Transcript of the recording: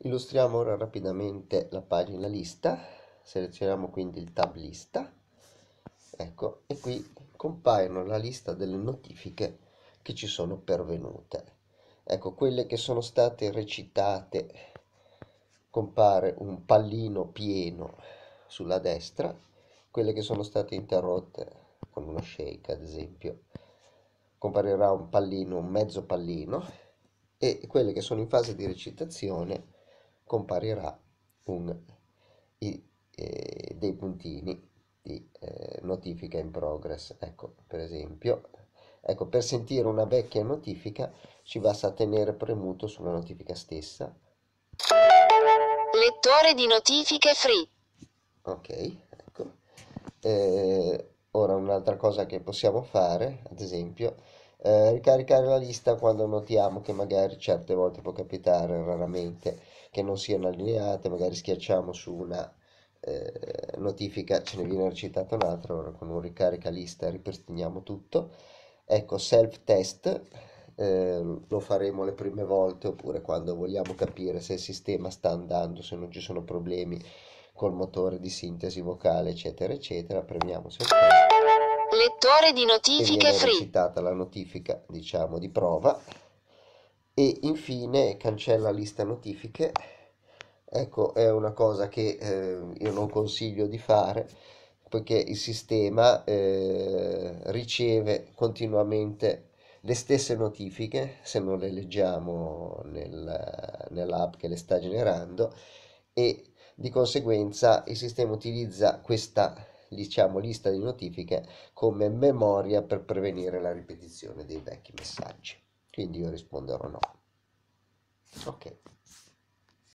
Illustriamo ora rapidamente la pagina lista, selezioniamo quindi il tab lista, ecco, e qui compaiono la lista delle notifiche che ci sono pervenute. Ecco, quelle che sono state recitate, compare un pallino pieno sulla destra, quelle che sono state interrotte con uno shake ad esempio, comparirà un pallino, un mezzo pallino, e quelle che sono in fase di recitazione comparirà un, i, eh, dei puntini di eh, notifica in progress. Ecco, per esempio, ecco, per sentire una vecchia notifica ci basta tenere premuto sulla notifica stessa. Lettore di notifiche free. Ok, ecco. Eh, ora un'altra cosa che possiamo fare, ad esempio, eh, ricaricare la lista quando notiamo che magari certe volte può capitare raramente che non siano allineate, magari schiacciamo su una eh, notifica, ce ne viene recitata un'altra, ora con un ricarica lista ripristiniamo tutto. Ecco, self test eh, lo faremo le prime volte oppure quando vogliamo capire se il sistema sta andando, se non ci sono problemi col motore di sintesi vocale, eccetera, eccetera, premiamo self test Lettore di notifiche free. citata la notifica, diciamo, di prova. E infine cancella lista notifiche. Ecco, è una cosa che eh, io non consiglio di fare poiché il sistema eh, riceve continuamente le stesse notifiche se non le leggiamo nel, nell'app che le sta generando e di conseguenza il sistema utilizza questa diciamo, lista di notifiche come memoria per prevenire la ripetizione dei vecchi messaggi. Quindi io risponderò no. Ok.